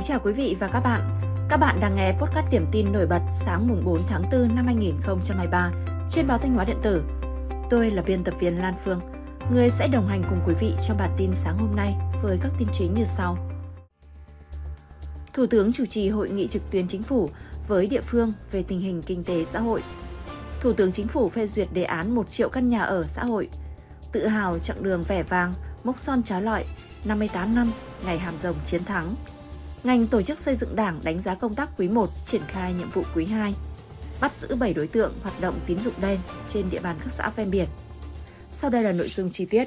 kính chào quý vị và các bạn. Các bạn đang nghe podcast điểm tin nổi bật sáng mùng 4 tháng 4 năm 2023 trên báo Thanh Hóa Điện tử. Tôi là biên tập viên Lan Phương, người sẽ đồng hành cùng quý vị trong bản tin sáng hôm nay với các tin chính như sau. Thủ tướng chủ trì hội nghị trực tuyến chính phủ với địa phương về tình hình kinh tế xã hội. Thủ tướng chính phủ phê duyệt đề án 1 triệu căn nhà ở xã hội. Tự hào chặng đường vẻ vàng, mốc son trói lọi, 58 năm ngày hàm rồng chiến thắng ngành tổ chức xây dựng Đảng đánh giá công tác quý 1 triển khai nhiệm vụ quý 2. Bắt giữ 7 đối tượng hoạt động tín dụng đen trên địa bàn các xã ven biển. Sau đây là nội dung chi tiết.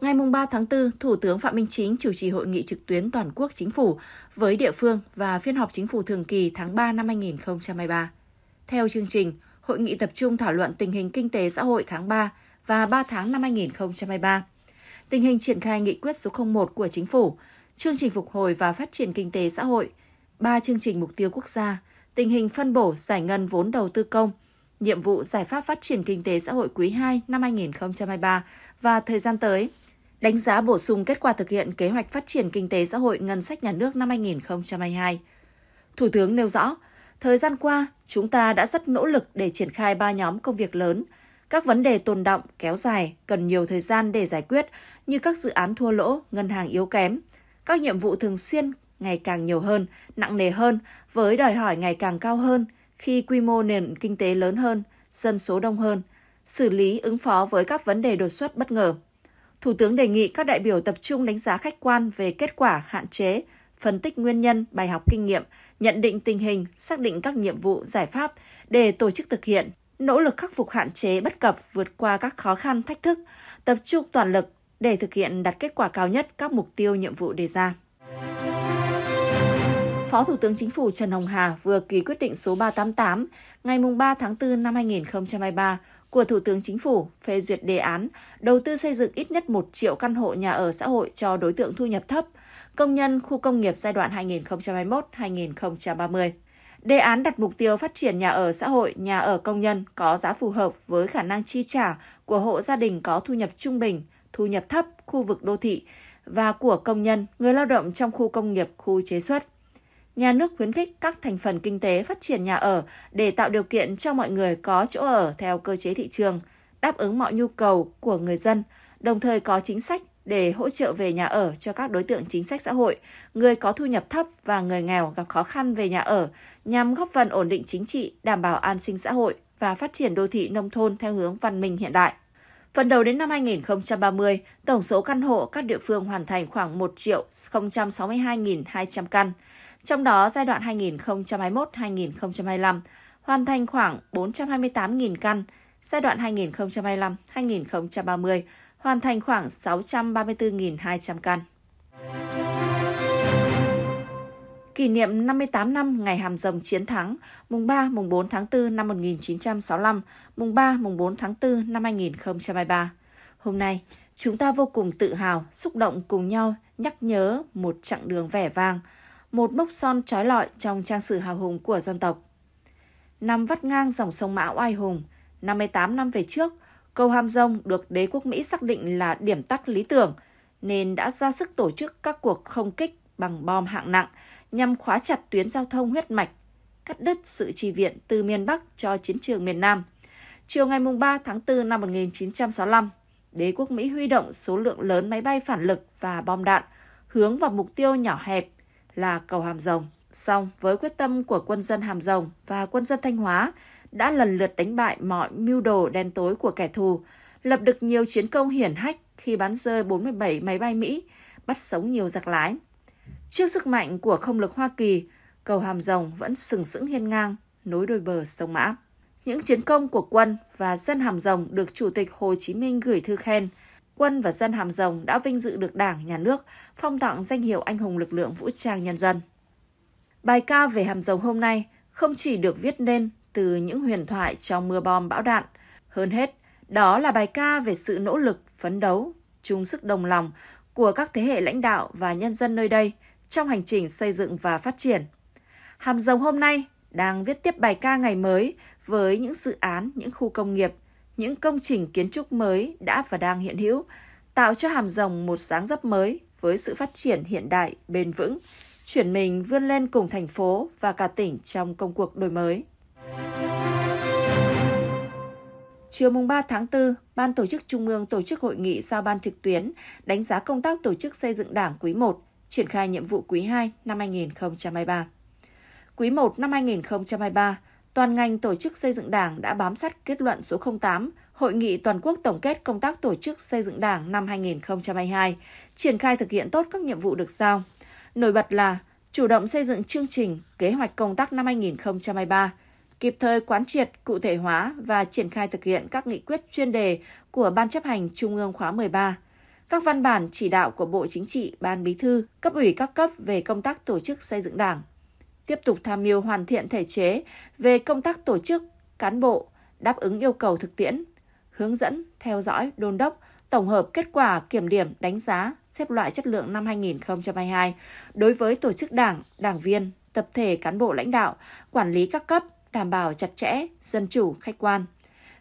Ngày 3 tháng 4, Thủ tướng Phạm Minh Chính chủ trì hội nghị trực tuyến toàn quốc chính phủ với địa phương và phiên họp chính phủ thường kỳ tháng 3 năm 2023. Theo chương trình, hội nghị tập trung thảo luận tình hình kinh tế xã hội tháng 3 và 3 tháng năm 2023 tình hình triển khai nghị quyết số 01 của Chính phủ, chương trình phục hồi và phát triển kinh tế xã hội, ba chương trình mục tiêu quốc gia, tình hình phân bổ giải ngân vốn đầu tư công, nhiệm vụ giải pháp phát triển kinh tế xã hội quý 2 năm 2023 và thời gian tới, đánh giá bổ sung kết quả thực hiện kế hoạch phát triển kinh tế xã hội ngân sách nhà nước năm 2022. Thủ tướng nêu rõ, thời gian qua, chúng ta đã rất nỗ lực để triển khai ba nhóm công việc lớn – các vấn đề tồn động, kéo dài, cần nhiều thời gian để giải quyết như các dự án thua lỗ, ngân hàng yếu kém. Các nhiệm vụ thường xuyên ngày càng nhiều hơn, nặng nề hơn, với đòi hỏi ngày càng cao hơn khi quy mô nền kinh tế lớn hơn, dân số đông hơn, xử lý ứng phó với các vấn đề đột xuất bất ngờ. Thủ tướng đề nghị các đại biểu tập trung đánh giá khách quan về kết quả, hạn chế, phân tích nguyên nhân, bài học kinh nghiệm, nhận định tình hình, xác định các nhiệm vụ, giải pháp để tổ chức thực hiện nỗ lực khắc phục hạn chế bất cập vượt qua các khó khăn thách thức, tập trung toàn lực để thực hiện đạt kết quả cao nhất các mục tiêu nhiệm vụ đề ra. Phó Thủ tướng Chính phủ Trần Hồng Hà vừa ký quyết định số 388 ngày 3 tháng 4 năm 2023 của Thủ tướng Chính phủ phê duyệt đề án đầu tư xây dựng ít nhất 1 triệu căn hộ nhà ở xã hội cho đối tượng thu nhập thấp, công nhân khu công nghiệp giai đoạn 2021-2030. Đề án đặt mục tiêu phát triển nhà ở xã hội, nhà ở công nhân có giá phù hợp với khả năng chi trả của hộ gia đình có thu nhập trung bình, thu nhập thấp, khu vực đô thị và của công nhân, người lao động trong khu công nghiệp, khu chế xuất. Nhà nước khuyến khích các thành phần kinh tế phát triển nhà ở để tạo điều kiện cho mọi người có chỗ ở theo cơ chế thị trường, đáp ứng mọi nhu cầu của người dân, đồng thời có chính sách để hỗ trợ về nhà ở cho các đối tượng chính sách xã hội, người có thu nhập thấp và người nghèo gặp khó khăn về nhà ở nhằm góp phần ổn định chính trị, đảm bảo an sinh xã hội và phát triển đô thị nông thôn theo hướng văn minh hiện đại. Phần đầu đến năm 2030, tổng số căn hộ các địa phương hoàn thành khoảng 1 triệu 062.200 căn. Trong đó, giai đoạn 2021-2025 hoàn thành khoảng 428.000 căn, giai đoạn 2025-2030 hoàn thành khoảng 634.200 căn. Kỷ niệm 58 năm ngày hàm rồng chiến thắng, mùng 3 mùng 4 tháng 4 năm 1965, mùng 3 mùng 4 tháng 4 năm 2023. Hôm nay, chúng ta vô cùng tự hào, xúc động cùng nhau nhắc nhớ một chặng đường vẻ vang, một mốc son trói lọi trong trang sử hào hùng của dân tộc. Nằm vắt ngang dòng sông Mã Oai Hùng, 58 năm về trước, Cầu Hàm Rồng được đế quốc Mỹ xác định là điểm tắc lý tưởng, nên đã ra sức tổ chức các cuộc không kích bằng bom hạng nặng nhằm khóa chặt tuyến giao thông huyết mạch, cắt đứt sự trì viện từ miền Bắc cho chiến trường miền Nam. Chiều ngày 3 tháng 4 năm 1965, đế quốc Mỹ huy động số lượng lớn máy bay phản lực và bom đạn hướng vào mục tiêu nhỏ hẹp là cầu Hàm Rồng. Song với quyết tâm của quân dân Hàm Rồng và quân dân Thanh Hóa đã lần lượt đánh bại mọi mưu đồ đen tối của kẻ thù, lập được nhiều chiến công hiển hách khi bắn rơi 47 máy bay Mỹ, bắt sống nhiều giặc lái. Trước sức mạnh của không lực Hoa Kỳ, cầu Hàm Rồng vẫn sừng sững hiên ngang, nối đôi bờ sông Mã. Những chiến công của quân và dân Hàm Rồng được Chủ tịch Hồ Chí Minh gửi thư khen. Quân và dân Hàm Rồng đã vinh dự được Đảng, Nhà nước phong tặng danh hiệu Anh hùng lực lượng vũ trang nhân dân. Bài ca về hàm rồng hôm nay không chỉ được viết nên từ những huyền thoại trong mưa bom bão đạn, hơn hết, đó là bài ca về sự nỗ lực, phấn đấu, chung sức đồng lòng của các thế hệ lãnh đạo và nhân dân nơi đây trong hành trình xây dựng và phát triển. Hàm rồng hôm nay đang viết tiếp bài ca ngày mới với những dự án, những khu công nghiệp, những công trình kiến trúc mới đã và đang hiện hữu, tạo cho Hàm Rồng một sáng dấp mới với sự phát triển hiện đại, bền vững, chuyển mình vươn lên cùng thành phố và cả tỉnh trong công cuộc đổi mới. Chiều mùng 3 tháng 4, Ban Tổ chức Trung ương tổ chức hội nghị giao ban trực tuyến đánh giá công tác tổ chức xây dựng Đảng quý 1, triển khai nhiệm vụ quý 2 năm 2023. Quý 1 năm 2023, toàn ngành tổ chức xây dựng Đảng đã bám sát kết luận số 08 Hội nghị toàn quốc tổng kết công tác tổ chức xây dựng Đảng năm 2022, triển khai thực hiện tốt các nhiệm vụ được giao Nổi bật là chủ động xây dựng chương trình, kế hoạch công tác năm 2023, kịp thời quán triệt, cụ thể hóa và triển khai thực hiện các nghị quyết chuyên đề của Ban chấp hành Trung ương khóa 13, các văn bản chỉ đạo của Bộ Chính trị, Ban Bí thư, cấp ủy các cấp về công tác tổ chức xây dựng Đảng. Tiếp tục tham mưu hoàn thiện thể chế về công tác tổ chức, cán bộ, đáp ứng yêu cầu thực tiễn, hướng dẫn, theo dõi, đôn đốc, tổng hợp kết quả kiểm điểm đánh giá xếp loại chất lượng năm 2022 đối với tổ chức đảng, đảng viên, tập thể cán bộ lãnh đạo, quản lý các cấp, đảm bảo chặt chẽ, dân chủ, khách quan.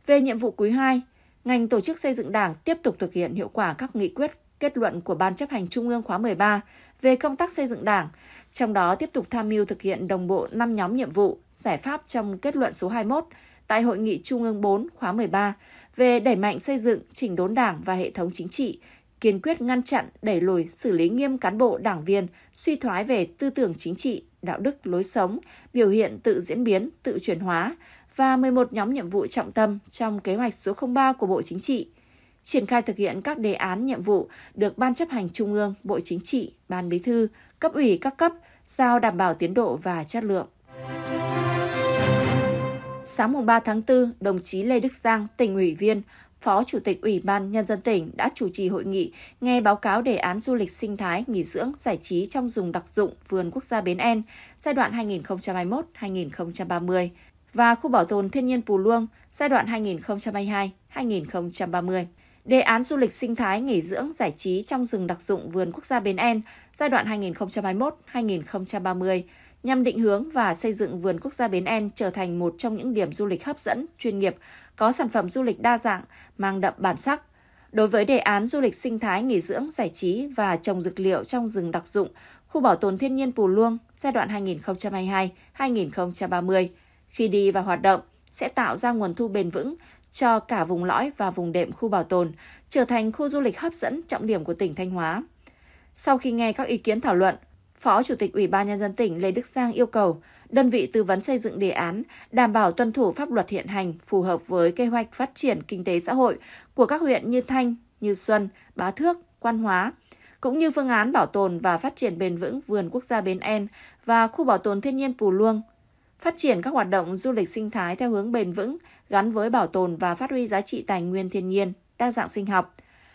Về nhiệm vụ quý 2, ngành tổ chức xây dựng đảng tiếp tục thực hiện hiệu quả các nghị quyết kết luận của Ban chấp hành Trung ương khóa 13 về công tác xây dựng đảng, trong đó tiếp tục tham mưu thực hiện đồng bộ 5 nhóm nhiệm vụ, giải pháp trong kết luận số 21 tại Hội nghị Trung ương 4 khóa 13 về đẩy mạnh xây dựng, chỉnh đốn đảng và hệ thống chính trị, kiên quyết ngăn chặn, đẩy lùi, xử lý nghiêm cán bộ đảng viên suy thoái về tư tưởng chính trị, đạo đức, lối sống, biểu hiện tự diễn biến, tự chuyển hóa và 11 nhóm nhiệm vụ trọng tâm trong kế hoạch số 03 của Bộ Chính trị triển khai thực hiện các đề án nhiệm vụ được Ban chấp hành Trung ương, Bộ Chính trị, Ban Bí thư, cấp ủy các cấp giao đảm bảo tiến độ và chất lượng. Sáng mùng 3 tháng 4, đồng chí Lê Đức Giang, tỉnh ủy viên, Phó Chủ tịch Ủy ban Nhân dân tỉnh đã chủ trì hội nghị nghe báo cáo đề án du lịch sinh thái, nghỉ dưỡng, giải trí trong dùng đặc dụng Vườn Quốc gia Bến En giai đoạn 2021-2030 và khu bảo tồn thiên nhiên Pù Luông giai đoạn 2022-2030. Đề án du lịch sinh thái nghỉ dưỡng giải trí trong rừng đặc dụng vườn quốc gia Bến En giai đoạn 2021-2030 nhằm định hướng và xây dựng vườn quốc gia Bến En trở thành một trong những điểm du lịch hấp dẫn, chuyên nghiệp, có sản phẩm du lịch đa dạng, mang đậm bản sắc. Đối với đề án du lịch sinh thái nghỉ dưỡng, giải trí và trồng dược liệu trong rừng đặc dụng, khu bảo tồn thiên nhiên Pù Luông giai đoạn 2022-2030, khi đi và hoạt động sẽ tạo ra nguồn thu bền vững cho cả vùng lõi và vùng đệm khu bảo tồn, trở thành khu du lịch hấp dẫn trọng điểm của tỉnh Thanh Hóa. Sau khi nghe các ý kiến thảo luận, Phó Chủ tịch Ủy ban Nhân dân tỉnh Lê Đức Sang yêu cầu đơn vị tư vấn xây dựng đề án đảm bảo tuân thủ pháp luật hiện hành phù hợp với kế hoạch phát triển kinh tế xã hội của các huyện như Thanh, Như Xuân, Bá Thước, Quan Hóa, cũng như phương án bảo tồn và phát triển bền vững vườn quốc gia Bến En và khu bảo tồn thiên nhiên Pù Luông, phát triển các hoạt động du lịch sinh thái theo hướng bền vững gắn với bảo tồn và phát huy giá trị tài nguyên thiên nhiên, đa dạng sinh học,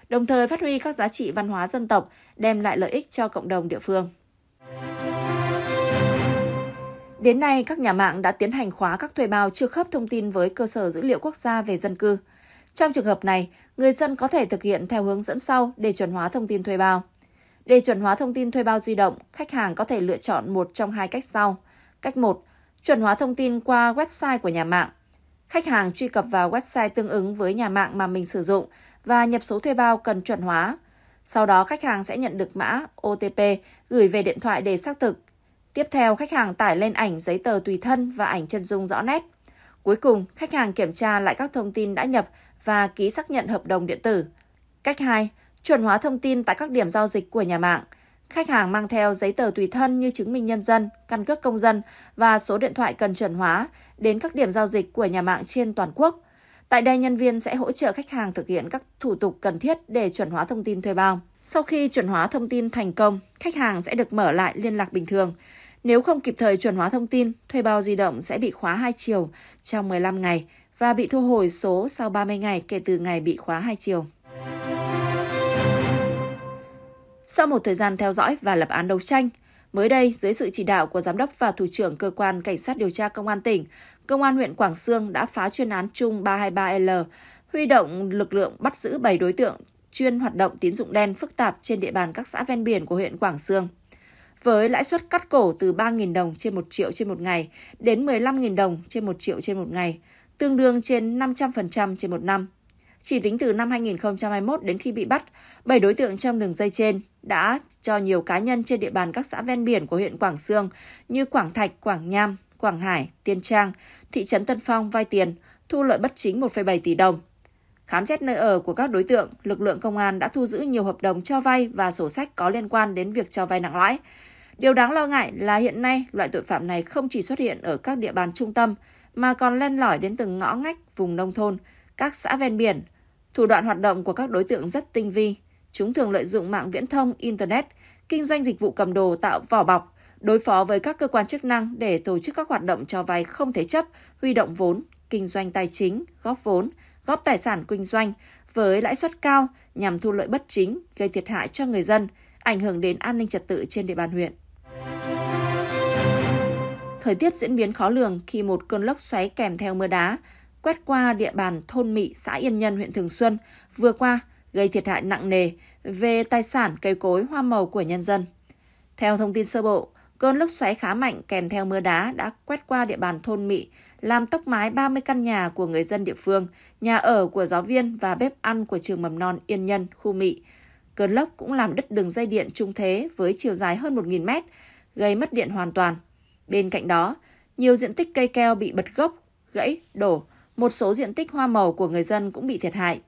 đồng thời phát huy các giá trị văn hóa dân tộc đem lại lợi ích cho cộng đồng địa phương. Đến nay, các nhà mạng đã tiến hành khóa các thuê bao chưa khớp thông tin với cơ sở dữ liệu quốc gia về dân cư. Trong trường hợp này, người dân có thể thực hiện theo hướng dẫn sau để chuẩn hóa thông tin thuê bao. Để chuẩn hóa thông tin thuê bao di động, khách hàng có thể lựa chọn một trong hai cách sau. Cách 1. Chuẩn hóa thông tin qua website của nhà mạng. Khách hàng truy cập vào website tương ứng với nhà mạng mà mình sử dụng và nhập số thuê bao cần chuẩn hóa – sau đó khách hàng sẽ nhận được mã OTP gửi về điện thoại để xác thực. Tiếp theo, khách hàng tải lên ảnh giấy tờ tùy thân và ảnh chân dung rõ nét. Cuối cùng, khách hàng kiểm tra lại các thông tin đã nhập và ký xác nhận hợp đồng điện tử. Cách 2. Chuẩn hóa thông tin tại các điểm giao dịch của nhà mạng. Khách hàng mang theo giấy tờ tùy thân như chứng minh nhân dân, căn cước công dân và số điện thoại cần chuẩn hóa đến các điểm giao dịch của nhà mạng trên toàn quốc – Tại đây, nhân viên sẽ hỗ trợ khách hàng thực hiện các thủ tục cần thiết để chuẩn hóa thông tin thuê bao. Sau khi chuẩn hóa thông tin thành công, khách hàng sẽ được mở lại liên lạc bình thường. Nếu không kịp thời chuẩn hóa thông tin, thuê bao di động sẽ bị khóa 2 chiều trong 15 ngày và bị thu hồi số sau 30 ngày kể từ ngày bị khóa 2 chiều. Sau một thời gian theo dõi và lập án đấu tranh, Mới đây, dưới sự chỉ đạo của Giám đốc và Thủ trưởng Cơ quan Cảnh sát điều tra Công an tỉnh, Công an huyện Quảng Sương đã phá chuyên án chung 323L, huy động lực lượng bắt giữ 7 đối tượng chuyên hoạt động tín dụng đen phức tạp trên địa bàn các xã ven biển của huyện Quảng Sương. Với lãi suất cắt cổ từ 3.000 đồng trên 1 triệu trên một ngày đến 15.000 đồng trên 1 triệu trên một ngày, tương đương trên 500% trên một năm. Chỉ tính từ năm 2021 đến khi bị bắt, 7 đối tượng trong đường dây trên đã cho nhiều cá nhân trên địa bàn các xã ven biển của huyện Quảng Sương như Quảng Thạch, Quảng Nham, Quảng Hải, Tiên Trang, thị trấn Tân Phong vay tiền, thu lợi bất chính 1,7 tỷ đồng. Khám xét nơi ở của các đối tượng, lực lượng công an đã thu giữ nhiều hợp đồng cho vay và sổ sách có liên quan đến việc cho vay nặng lãi. Điều đáng lo ngại là hiện nay loại tội phạm này không chỉ xuất hiện ở các địa bàn trung tâm mà còn len lỏi đến từng ngõ ngách vùng nông thôn, các xã ven biển. Thủ đoạn hoạt động của các đối tượng rất tinh vi. Chúng thường lợi dụng mạng viễn thông, Internet, kinh doanh dịch vụ cầm đồ tạo vỏ bọc, đối phó với các cơ quan chức năng để tổ chức các hoạt động cho vay không thế chấp, huy động vốn, kinh doanh tài chính, góp vốn, góp tài sản kinh doanh với lãi suất cao nhằm thu lợi bất chính, gây thiệt hại cho người dân, ảnh hưởng đến an ninh trật tự trên địa bàn huyện. Thời tiết diễn biến khó lường khi một cơn lốc xoáy kèm theo mưa đá quét qua địa bàn thôn Mỹ, xã Yên Nhân, huyện Thường Xuân vừa qua gây thiệt hại nặng nề về tài sản cây cối hoa màu của nhân dân. Theo thông tin sơ bộ, cơn lốc xoáy khá mạnh kèm theo mưa đá đã quét qua địa bàn thôn Mỹ, làm tốc mái 30 căn nhà của người dân địa phương, nhà ở của giáo viên và bếp ăn của trường mầm non Yên Nhân, khu Mỹ. Cơn lốc cũng làm đứt đường dây điện trung thế với chiều dài hơn 1.000 mét, gây mất điện hoàn toàn. Bên cạnh đó, nhiều diện tích cây keo bị bật gốc, gãy, đổ, một số diện tích hoa màu của người dân cũng bị thiệt hại.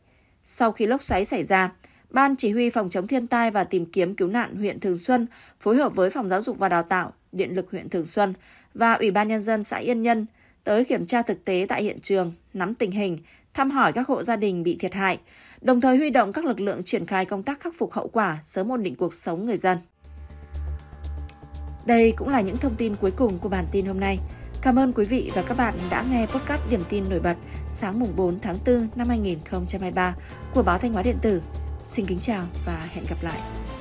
Sau khi lốc xoáy xảy ra, Ban Chỉ huy Phòng chống thiên tai và tìm kiếm cứu nạn huyện Thường Xuân phối hợp với Phòng Giáo dục và Đào tạo, Điện lực huyện Thường Xuân và Ủy ban Nhân dân xã Yên Nhân tới kiểm tra thực tế tại hiện trường, nắm tình hình, thăm hỏi các hộ gia đình bị thiệt hại, đồng thời huy động các lực lượng triển khai công tác khắc phục hậu quả, sớm ổn định cuộc sống người dân. Đây cũng là những thông tin cuối cùng của bản tin hôm nay. Cảm ơn quý vị và các bạn đã nghe podcast Điểm tin nổi bật sáng mùng 4 tháng 4 năm 2023 của báo Thanh Hóa Điện tử. Xin kính chào và hẹn gặp lại.